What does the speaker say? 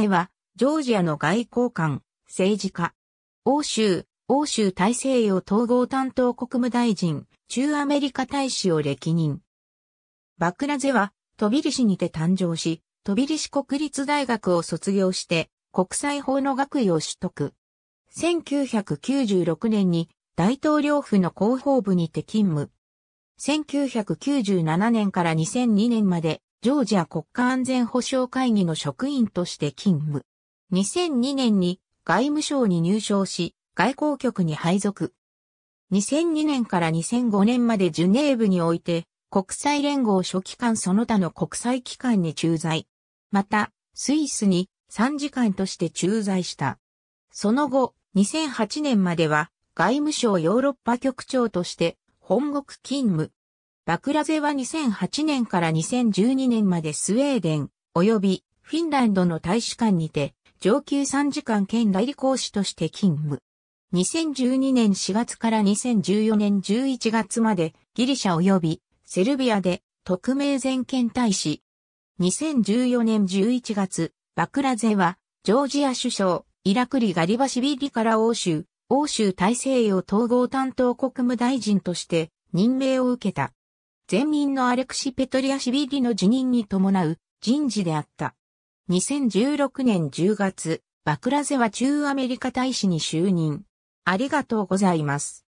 ゼは、ジョージアの外交官、政治家。欧州、欧州大西洋統合担当国務大臣、中アメリカ大使を歴任。バクラゼは、トビリシにて誕生し、トビリシ国立大学を卒業して、国際法の学位を取得。1996年に大統領府の広報部にて勤務。1997年から2002年までジョージア国家安全保障会議の職員として勤務。2002年に外務省に入省し、外交局に配属。2002年から2005年までジュネーブにおいて、国際連合書記官その他の国際機関に駐在。また、スイスに参事官として駐在した。その後、2008年までは外務省ヨーロッパ局長として本国勤務。バクラゼは2008年から2012年までスウェーデン及びフィンランドの大使館にて上級参事官兼代理講師として勤務。2012年4月から2014年11月までギリシャ及びセルビアで特命全権大使。2014年11月、バクラゼはジョージア首相、イラクリ・ガリバシビリから欧州、欧州大西洋統合担当国務大臣として任命を受けた。前任のアレクシ・ペトリアシビリの辞任に伴う人事であった。2016年10月、バクラゼは中アメリカ大使に就任。ありがとうございます。